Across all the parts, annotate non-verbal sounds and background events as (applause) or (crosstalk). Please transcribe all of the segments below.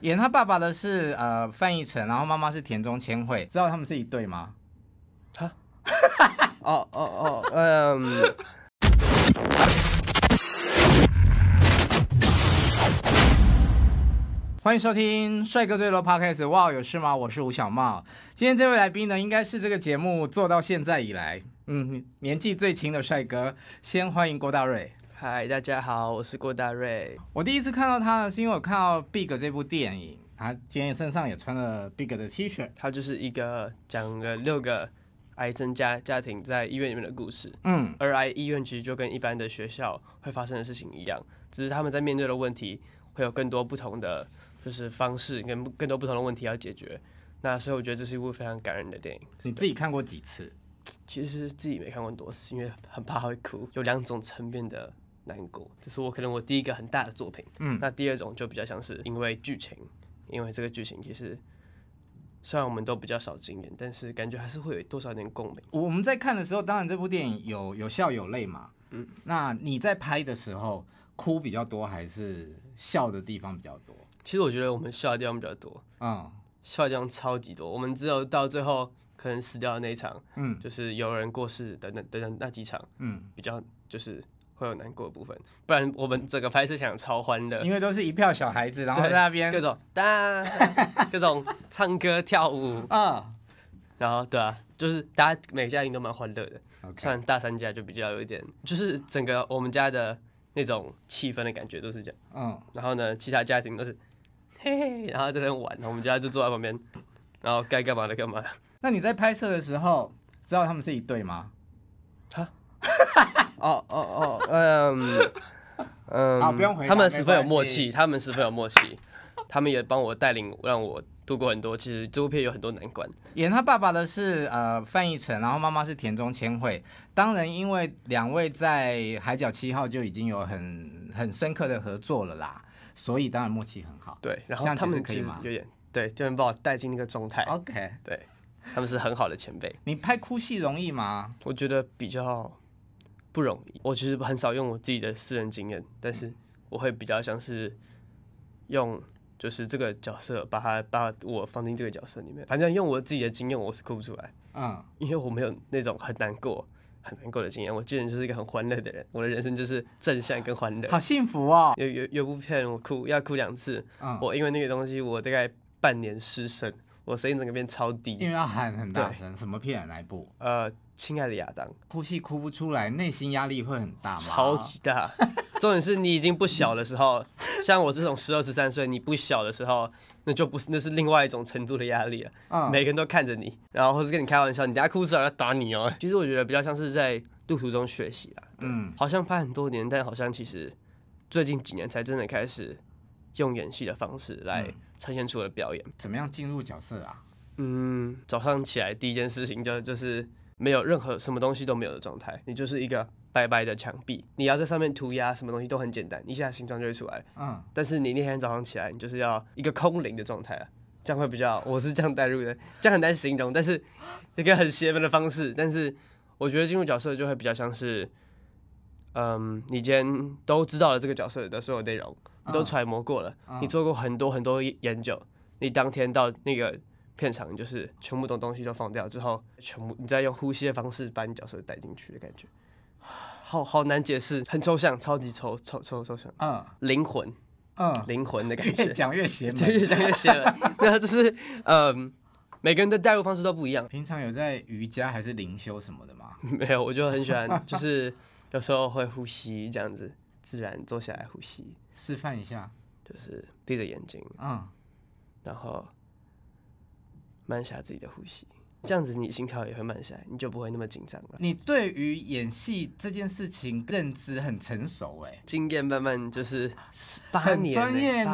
演他爸爸的是呃范逸臣，然后妈妈是田中千惠，知道他们是一对吗？哈，(laughs) 哦哦哦，嗯。欢迎收听《帅哥最多 Podcast。哇，有事吗？我是吴小茂。今天这位来宾呢，应该是这个节目做到现在以来，嗯，年纪最轻的帅哥。先欢迎郭大瑞。嗨，大家好，我是郭大瑞。我第一次看到他呢，是因为我看到《Big》这部电影。他今天身上也穿了《Big》的 T 恤。他就是一个讲了六个癌症家家庭在医院里面的故事。嗯，而癌医院其实就跟一般的学校会发生的事情一样，只是他们在面对的问题会有更多不同的就是方式，跟更多不同的问题要解决。那所以我觉得这是一部非常感人的电影。你自己看过几次？其实自己没看过多次，因为很怕会哭。有两种层面的。难过，这是我可能我第一个很大的作品。嗯，那第二种就比较像是因为剧情，因为这个剧情其实虽然我们都比较少经验，但是感觉还是会有多少点共鸣。我们在看的时候，当然这部电影有有笑有泪嘛。嗯，那你在拍的时候，哭比较多还是笑的地方比较多？其实我觉得我们笑的地方比较多。嗯，笑的地方超级多。我们只有到最后可能死掉的那一场，嗯，就是有人过世等等等等那几场，嗯，比较就是。会有难过的部分，不然我们整个拍摄想超欢乐，因为都是一票小孩子，然后在那边各种哒，各种唱歌跳舞啊，(laughs) 然后对啊，就是大家每个家庭都蛮欢乐的，算大三家就比较有一点，就是整个我们家的那种气氛的感觉都是这样，嗯，然后呢，其他家庭都是嘿嘿，然后在那玩，我们家就坐在旁边，然后该干嘛的干嘛。那你在拍摄的时候知道他们是一对吗？啊。(laughs) 哦哦哦，嗯嗯，(laughs) 啊，不用回。他们十分有默契，他们十分有默契，他们也帮我带领，让我度过很多。其实这部片有很多难关。演他爸爸的是呃范逸臣，然后妈妈是田中千惠。当然，因为两位在《海角七号》就已经有很很深刻的合作了啦，所以当然默契很好。对，然后他们可以有点对，就能把我带进那个状态。OK，对，他们是很好的前辈。你拍哭戏容易吗？我觉得比较。不容易，我其实很少用我自己的私人经验，但是我会比较像是用，就是这个角色，把它把我放进这个角色里面。反正用我自己的经验，我是哭不出来，嗯，因为我没有那种很难过、很难过的经验。我这然人就是一个很欢乐的人，我的人生就是正向跟欢乐。好幸福哦！有有有部片我哭要哭两次，我因为那个东西我大概半年失声，我声音整个变超低。因为要喊很大声，什么片？哪部？呃。亲爱的亚当，哭戏哭不出来，内心压力会很大吗？超级大，(laughs) 重点是你已经不小的时候，像我这种十二十三岁，你不小的时候，那就不是那是另外一种程度的压力了。嗯，每个人都看着你，然后或是跟你开玩笑，你等下哭出来要打你哦。其实我觉得比较像是在路途中学习啦。嗯，好像拍很多年，但好像其实最近几年才真的开始用演戏的方式来呈现出我的表演。怎么样进入角色啊？嗯，早上起来第一件事情就就是。没有任何什么东西都没有的状态，你就是一个白白的墙壁。你要在上面涂鸦，什么东西都很简单，一下形状就会出来。嗯，但是你那天早上起来，你就是要一个空灵的状态这样会比较。我是这样带入的，这样很难形容，但是一个很邪门的方式。但是我觉得进入角色就会比较像是，嗯，你今天都知道了这个角色的所有内容，你都揣摩过了，你做过很多很多研究，你当天到那个。片场就是全部的东西都放掉之后，全部你再用呼吸的方式把你角色带进去的感觉，好好难解释，很抽象，超级抽抽抽抽象。嗯，灵魂，嗯，灵魂的感觉。越讲越邪门，(laughs) 越讲越邪门，(laughs) 那就是嗯，每个人的带入方式都不一样。平常有在瑜伽还是灵修什么的吗？(laughs) 没有，我就很喜欢，就是有时候会呼吸这样子，自然坐下来呼吸。示范一下，就是闭着眼睛，嗯，然后。慢下自己的呼吸，这样子你心跳也会慢下来，你就不会那么紧张了。你对于演戏这件事情认知很成熟哎，经验慢慢就是八年呢。很专业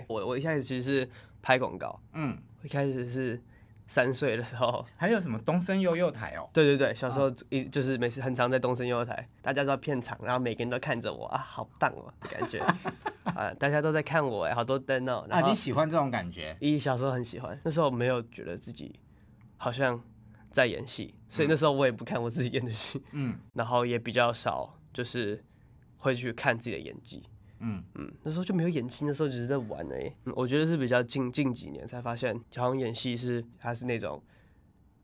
呢。我我一开始是拍广告，嗯，一开始是三岁的时候。还有什么东森幼幼台哦？对对对，小时候一就是每次很常在东森幼幼台，大家知道片场，然后每个人都看着我啊，好棒哦感觉。啊！大家都在看我哎，好多灯哦。啊，你喜欢这种感觉？咦，小时候很喜欢。那时候没有觉得自己好像在演戏，所以那时候我也不看我自己演的戏。嗯。(laughs) 然后也比较少，就是会去看自己的演技。嗯嗯。那时候就没有演技，那时候只是在玩而嗯，我觉得是比较近近几年才发现，好像演戏是还是那种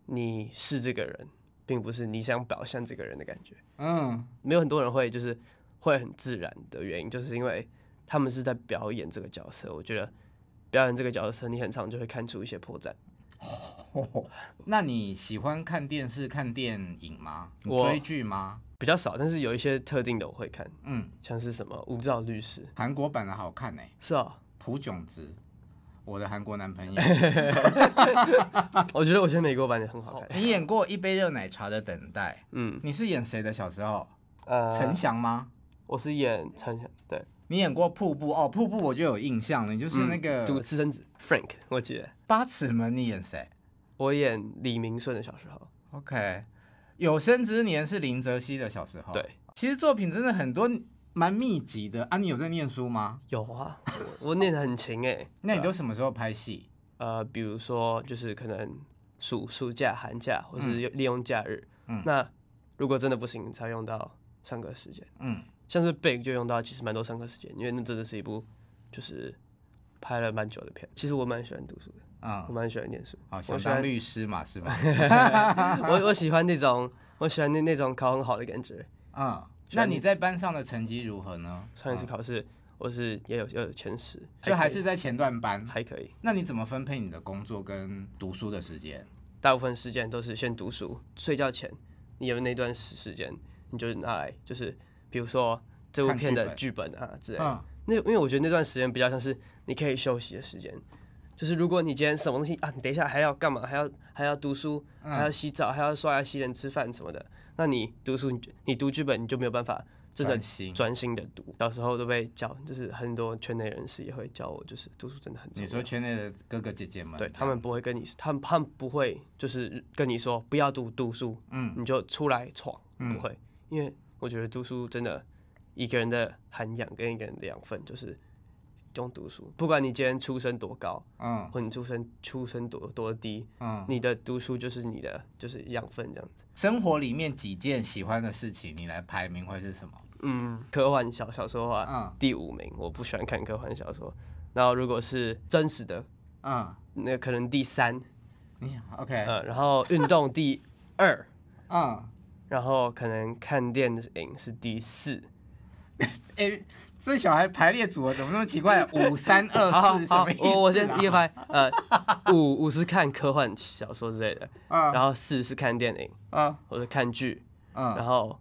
你是这个人，并不是你想表现这个人的感觉。嗯。没有很多人会就是会很自然的原因，就是因为。他们是在表演这个角色，我觉得表演这个角色，你很常就会看出一些破绽。(laughs) 那你喜欢看电视、看电影吗？追剧吗？比较少，但是有一些特定的我会看。嗯，像是什么《无照律师》韩国版的好看哎，是哦，《朴炯植》我的韩国男朋友，(laughs) (laughs) 我觉得我得美国版的很好看。你演过《一杯热奶茶的等待》。嗯，你是演谁的？小时候呃，陈翔吗？我是演陈翔，对。你演过瀑布哦，瀑布我就有印象，了，你就是那个独生子 Frank，我记得。八尺门你演谁？我演李明顺小时候。OK，有生之年是林哲熙的小时候。对，其实作品真的很多，蛮密集的。啊，你有在念书吗？有啊，我 (laughs) 念的很勤哎。那你都什么时候拍戏？呃，比如说就是可能暑暑假、寒假，或是利用假日。嗯。那如果真的不行，才用到上课时间。嗯。像是《Big 就用到其实蛮多上课时间，因为那真的是一部就是拍了蛮久的片。其实我蛮喜欢读书的，啊，我蛮喜欢念书。好，像律师嘛，是吧？(laughs) 我我喜欢那种，我喜欢那那种考很好的感觉。啊，那你在班上的成绩如何呢？上一次考试我是也有也有前十，就还是在前段班，还可以。那你怎么分配你的工作跟读书的时间？大部分时间都是先读书，睡觉前，你有那段时时间你就拿来就是。比如说这部片的剧本啊之类，那因为我觉得那段时间比较像是你可以休息的时间，就是如果你今天什么东西啊，你等一下还要干嘛？还要还要读书，还要洗澡，还要刷牙、洗脸、吃饭什么的。那你读书，你你读剧本你就没有办法真的专心的读。小时候都被教，就是很多圈内人士也会教我，就是读书真的很。你说圈内的哥哥姐姐们，对他们不会跟你，他们他们不会就是跟你说不要读读书，嗯，你就出来闯，不会，因为。我觉得读书真的一个人的涵养跟一个人的养分就是用读书。不管你今天出身多高，嗯，或你出身出身多多低，嗯，你的读书就是你的就是养分这样子。生活里面几件喜欢的事情，你来排名会是什么？嗯，科幻小小说嗯，第五名。我不喜欢看科幻小说。后如果是真实的，嗯，那可能第三。你想？OK。嗯，然后运动第二。嗯。然后可能看电影是第四，哎，(laughs) 这小孩排列组合怎么那么奇怪？五三 (laughs) 二四什么意思？我我先一排，呃，五五是看科幻小说之类的，然后四是看电影，啊，或者看剧，嗯，然后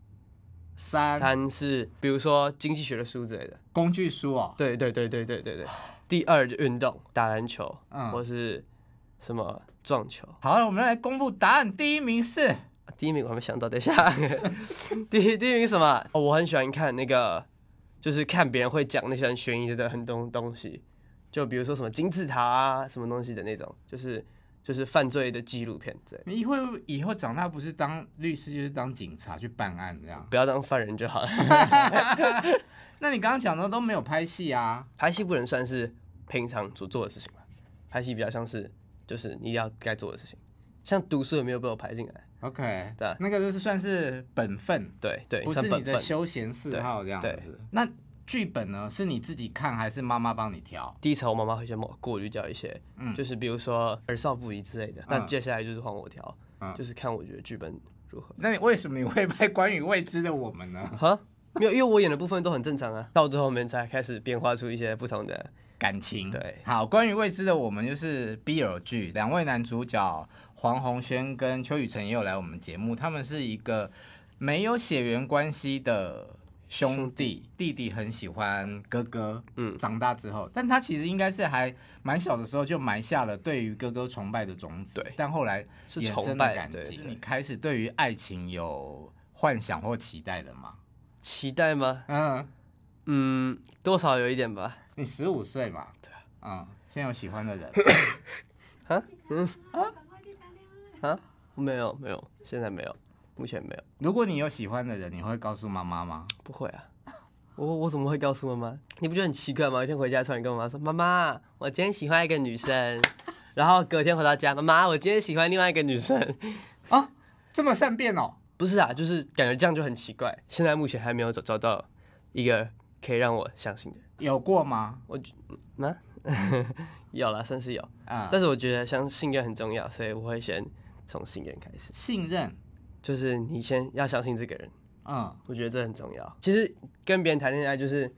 三三是比如说经济学的书之类的工具书哦，对对对对对对对，第二运动打篮球，嗯，或是什么撞球。好了，我们来公布答案，第一名是。第一名我还没想到，等一下 (laughs) 第第一名什么？哦，我很喜欢看那个，就是看别人会讲那些很悬疑的很多东西，就比如说什么金字塔啊，什么东西的那种，就是就是犯罪的纪录片。对，你会以后长大不是当律师就是当警察去办案这样，不要当犯人就好了。(laughs) 那你刚刚讲的都没有拍戏啊？拍戏不能算是平常所做的事情吧？拍戏比较像是就是你要该做的事情，像读书没有被我排进来。OK，对，那个就是算是本分，对对，不是你的休闲嗜好这样子。那剧本呢，是你自己看还是妈妈帮你挑？第一层我妈妈会先过滤掉一些，就是比如说儿少不宜之类的。那接下来就是换我挑，就是看我觉得剧本如何。那你为什么你会拍《关于未知的我们》呢？(laughs) 哈，没有，因为我演的部分都很正常啊，到最后面才开始变化出一些不同的感情。对，好，《关于未知的我们》就是 BL 剧，两位男主角。黄宏轩跟邱宇辰也有来我们节目，他们是一个没有血缘关系的兄弟，弟弟很喜欢哥哥，嗯，长大之后，但他其实应该是还蛮小的时候就埋下了对于哥哥崇拜的种子，对，但后来是崇拜感情，开始对于爱情有幻想或期待的吗？期待吗？嗯嗯，多少有一点吧。你十五岁嘛？对啊，嗯，现在有喜欢的人，啊 (coughs) 嗯啊。啊，没有没有，现在没有，目前没有。如果你有喜欢的人，你会告诉妈妈吗？不会啊，我我怎么会告诉妈妈？你不觉得很奇怪吗？一天回家突然跟我妈说：“妈妈，我今天喜欢一个女生。”然后隔天回到家：“妈妈，我今天喜欢另外一个女生。(laughs) ”啊，这么善变哦？不是啊，就是感觉这样就很奇怪。现在目前还没有找找到一个可以让我相信的。有过吗？我那 (laughs) 有了，算是有啊。但是我觉得相信格很重要，所以我会先从信任开始，信任就是你先要相信这个人。嗯，我觉得这很重要。其实跟别人谈恋爱就是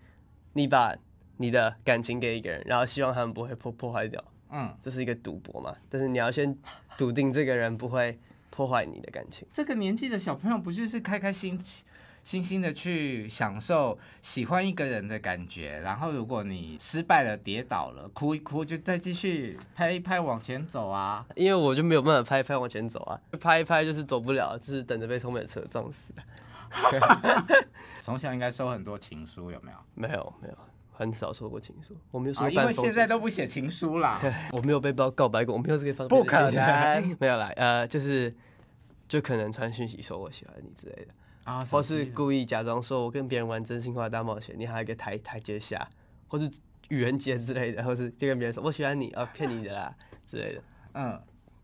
你把你的感情给一个人，然后希望他们不会破破坏掉。嗯，这是一个赌博嘛？但是你要先笃定这个人不会破坏你的感情。这个年纪的小朋友不就是开开心心？心心的去享受喜欢一个人的感觉，然后如果你失败了、跌倒了、哭一哭，就再继续拍一拍往前走啊。因为我就没有办法拍一拍往前走啊，拍一拍就是走不了，就是等着被充满车撞死。(laughs) (laughs) 从小应该收很多情书有没有？没有没有，很少收过情书。我没有因为现在都不写情书啦。(laughs) 我没有被告告白过，我没有这个方。不可能，没有啦。呃，就是就可能传讯息说我喜欢你之类的。啊，或是故意假装说，我跟别人玩真心话大冒险，你还有一个台台阶下，或是愚人节之类的，或是就跟别人说我喜欢你，啊，骗你的啦之类的。嗯，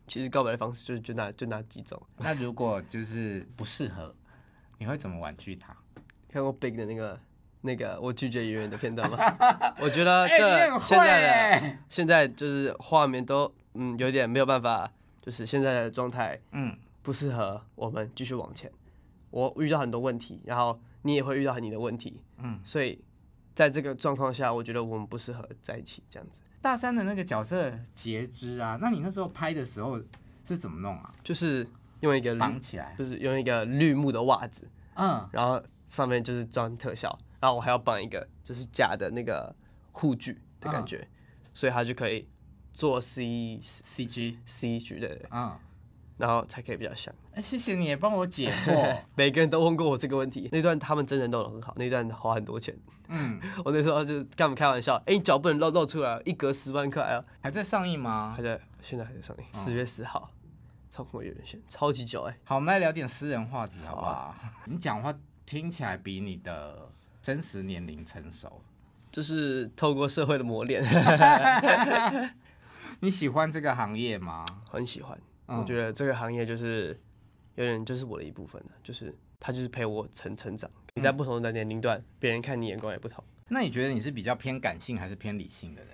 其实告白的方式就就那就那几种。那如果就是不适合，你会怎么婉拒他？看过 Big 的那个那个我拒绝愚人”的片段吗？(laughs) 我觉得这现在的现在就是画面都嗯有点没有办法，就是现在的状态嗯不适合我们继续往前。我遇到很多问题，然后你也会遇到你的问题，嗯，所以在这个状况下，我觉得我们不适合在一起这样子。大三的那个角色截肢啊，那你那时候拍的时候是怎么弄啊？就是用一个绑起来，就是用一个绿幕的袜子，嗯，然后上面就是装特效，然后我还要绑一个就是假的那个护具的感觉，所以它就可以做 C C G C 之的，嗯。然后才可以比较像。哎，谢谢你帮我解惑。(laughs) 每个人都问过我这个问题。那段他们真人露很好，那段花很多钱。嗯，(laughs) 我那时候就跟他们开玩笑。哎，你脚不能露露出来，一格十万块啊！还在上映吗？还在，现在还在上映。十月十号，超过演先，超级久哎。好，我们来聊点私人话题，好不好？你讲话听起来比你的真实年龄成熟，就是透过社会的磨练。(laughs) 你喜欢这个行业吗？很喜欢。我觉得这个行业就是，有点就是我的一部分就是他就是陪我成成长。你在不同的年龄段，别人看你眼光也不同。那你觉得你是比较偏感性还是偏理性的人？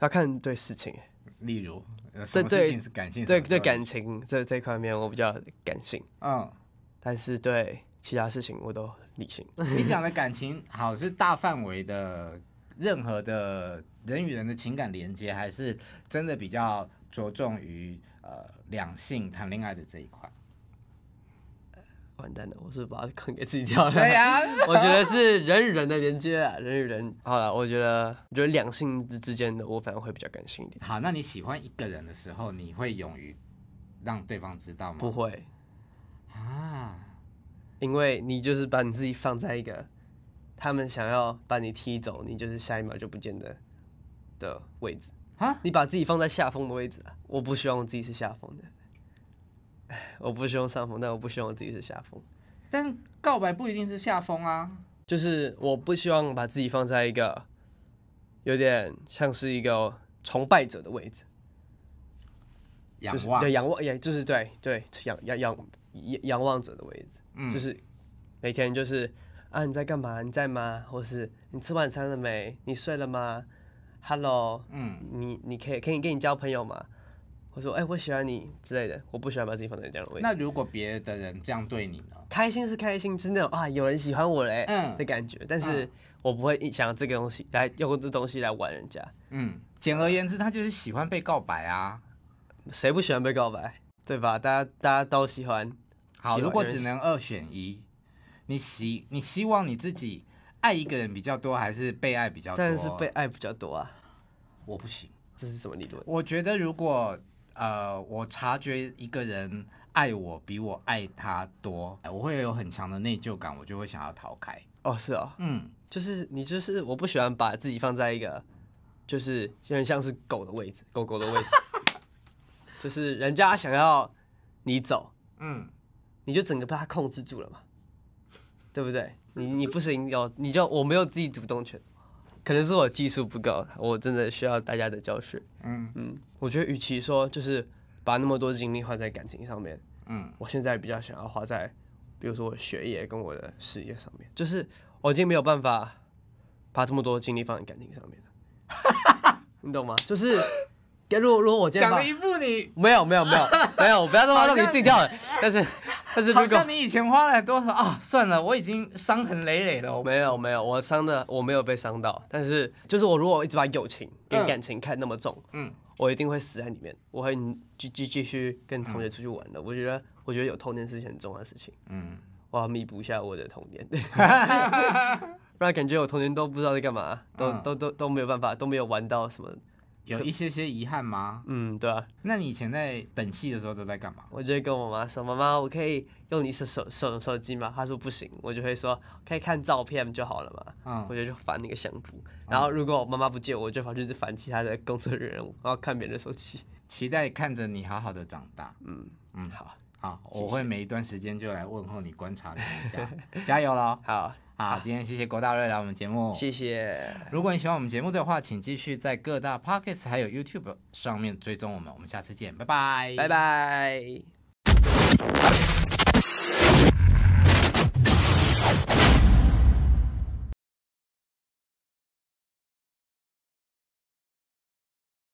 要看对事情。例如，情是感性，对对感情这这块面我比较感性。嗯，但是对其他事情我都理性。你讲的感情好是大范围的，任何的人与人的情感连接，还是真的比较。着重于呃两性谈恋爱的这一块，完蛋了，我是把坑给自己掉了。对呀，(laughs) 我觉得是人与人的连接啊，人与人。好了，我觉得，我觉得两性之之间的，我反而会比较感性一点。好，那你喜欢一个人的时候，你会勇于让对方知道吗？不会啊，因为你就是把你自己放在一个他们想要把你踢走，你就是下一秒就不见得的位置。啊！你把自己放在下风的位置啊！我不希望我自己是下风的，(laughs) 我不希望上风，但我不希望我自己是下风。但告白不一定是下风啊！就是我不希望把自己放在一个有点像是一个崇拜者的位置，仰望对仰望，也就是对对仰仰仰仰望者的位置，就是每天就是啊你在干嘛？你在吗？或是你吃晚餐了没？你睡了吗？Hello，嗯，你你可以可以跟你交朋友吗？我说，哎，我喜欢你之类的，我不喜欢把自己放在这样的位置。那如果别的人这样对你，开心是开心，是那种啊有人喜欢我嘞，嗯的感觉。但是我不会想这个东西来用这东西来玩人家。嗯，简而言之，他就是喜欢被告白啊，谁不喜欢被告白？对吧？大家大家都喜欢。好，如果只能二选一，你希你希望你自己。爱一个人比较多还是被爱比较？多？但是被爱比较多啊！我不行，这是什么理论？我觉得如果呃，我察觉一个人爱我比我爱他多，我会有很强的内疚感，我就会想要逃开。哦，是哦，嗯，就是你就是我不喜欢把自己放在一个就是有点像是狗的位置，狗狗的位置，(laughs) 就是人家想要你走，嗯，你就整个被他控制住了嘛，对不对？你你不行哦，你就我没有自己主动权，可能是我技术不够，我真的需要大家的教学。嗯嗯，我觉得与其说就是把那么多精力花在感情上面，嗯，我现在比较想要花在，比如说我学业跟我的事业上面，就是我已经没有办法把这么多精力放在感情上面了。(laughs) 你懂吗？就是，如果如果我今天讲了一步你没有没有没有没有，我不要的话让你自己跳了，但是。但是好像你以前花了多少啊？算了，我已经伤痕累累了。我没有没有，我伤的我没有被伤到。但是就是我如果一直把友情跟感情看那么重，嗯，我一定会死在里面。我会继继继续跟同学出去玩的。我觉得我觉得有童年是一件很重要的事情。嗯，我要弥补一下我的童年，(laughs) 不然感觉我童年都不知道在干嘛，都都都都没有办法，都没有玩到什么。有一些些遗憾吗？嗯，对啊。那你以前在本系的时候都在干嘛？我就会跟我妈说：“妈妈，我可以用你手手手手机吗？”她说：“不行。”我就会说：“可以看照片就好了嘛。”嗯，我就去翻那个相簿。然后如果我妈妈不借我，我就反就是翻其他的工作人员，然后看别人手机。期待看着你好好的长大。嗯嗯，好好，我会每一段时间就来问候你，观察你一下。(laughs) 加油喽！好。啊，今天谢谢郭大瑞来我们节目，谢谢。如果你喜欢我们节目的话，请继续在各大 p o r c e t s 还有 YouTube 上面追踪我们，我们下次见，拜拜，拜拜。